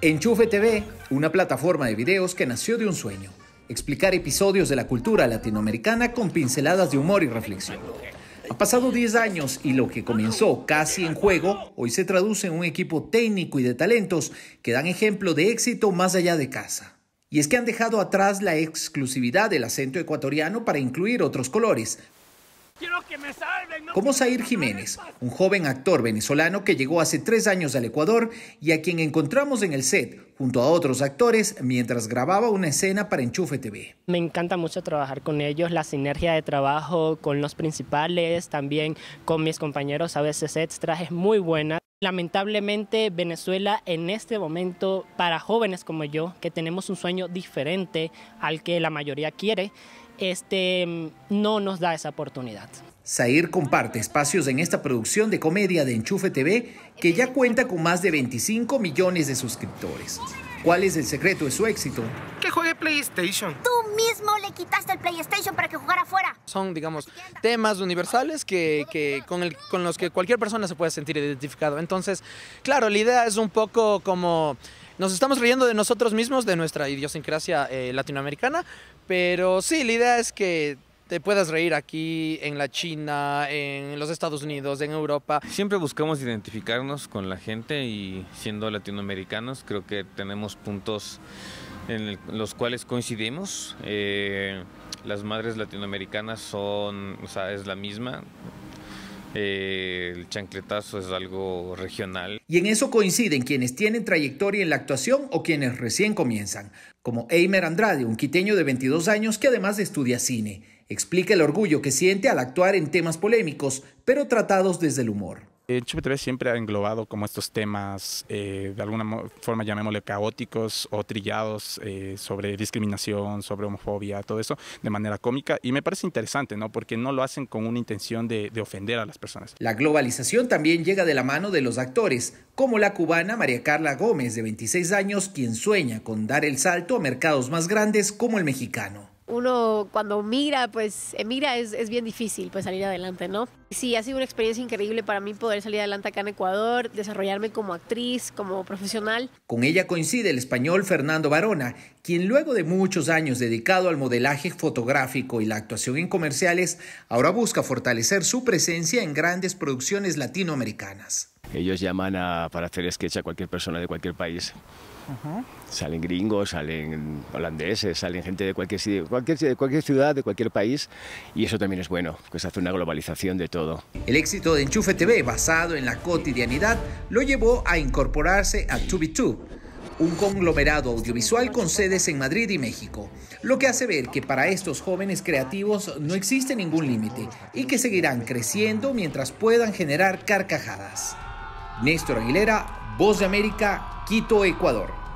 Enchufe TV, una plataforma de videos que nació de un sueño, explicar episodios de la cultura latinoamericana con pinceladas de humor y reflexión. Ha pasado 10 años y lo que comenzó casi en juego, hoy se traduce en un equipo técnico y de talentos que dan ejemplo de éxito más allá de casa. Y es que han dejado atrás la exclusividad del acento ecuatoriano para incluir otros colores, Quiero que me Como Zair Jiménez, un joven actor venezolano que llegó hace tres años al Ecuador y a quien encontramos en el set junto a otros actores mientras grababa una escena para Enchufe TV. Me encanta mucho trabajar con ellos, la sinergia de trabajo con los principales, también con mis compañeros a veces extras es muy buena Lamentablemente Venezuela en este momento para jóvenes como yo, que tenemos un sueño diferente al que la mayoría quiere, este, no nos da esa oportunidad. sair comparte espacios en esta producción de comedia de Enchufe TV que ya cuenta con más de 25 millones de suscriptores. ¿Cuál es el secreto de su éxito? PlayStation. Tú mismo le quitaste el PlayStation para que jugara afuera. Son, digamos, temas universales que, con, el, con los que cualquier persona se puede sentir identificado. Entonces, claro, la idea es un poco como nos estamos riendo de nosotros mismos, de nuestra idiosincrasia eh, latinoamericana, pero sí, la idea es que te puedas reír aquí, en la China, en los Estados Unidos, en Europa. Siempre buscamos identificarnos con la gente y siendo latinoamericanos creo que tenemos puntos en los cuales coincidimos. Eh, las madres latinoamericanas son, o sea, es la misma. Eh, el chancletazo es algo regional. Y en eso coinciden quienes tienen trayectoria en la actuación o quienes recién comienzan, como Eimer Andrade, un quiteño de 22 años que además estudia cine. Explica el orgullo que siente al actuar en temas polémicos, pero tratados desde el humor. El eh, siempre ha englobado como estos temas, eh, de alguna forma llamémosle caóticos o trillados, eh, sobre discriminación, sobre homofobia, todo eso, de manera cómica. Y me parece interesante, ¿no? Porque no lo hacen con una intención de, de ofender a las personas. La globalización también llega de la mano de los actores, como la cubana María Carla Gómez, de 26 años, quien sueña con dar el salto a mercados más grandes como el mexicano uno cuando mira, pues eh, mira, es, bien difícil pues salir adelante, ¿no? Sí, ha sido una experiencia increíble para mí poder salir adelante acá en Ecuador, desarrollarme como actriz, como profesional. Con ella coincide el español Fernando Barona, quien luego de muchos años dedicado al modelaje fotográfico y la actuación en comerciales, ahora busca fortalecer su presencia en grandes producciones latinoamericanas. Ellos llaman para hacer sketch a cualquier persona de cualquier país. Salen gringos, salen holandeses, salen gente de cualquier, de cualquier ciudad, de cualquier país, y eso también es bueno, pues hace una globalización de todo. El éxito de Enchufe TV, basado en la cotidianidad, lo llevó a incorporarse a 2 2 un conglomerado audiovisual con sedes en Madrid y México, lo que hace ver que para estos jóvenes creativos no existe ningún límite y que seguirán creciendo mientras puedan generar carcajadas. Néstor Aguilera, Voz de América, Quito, Ecuador.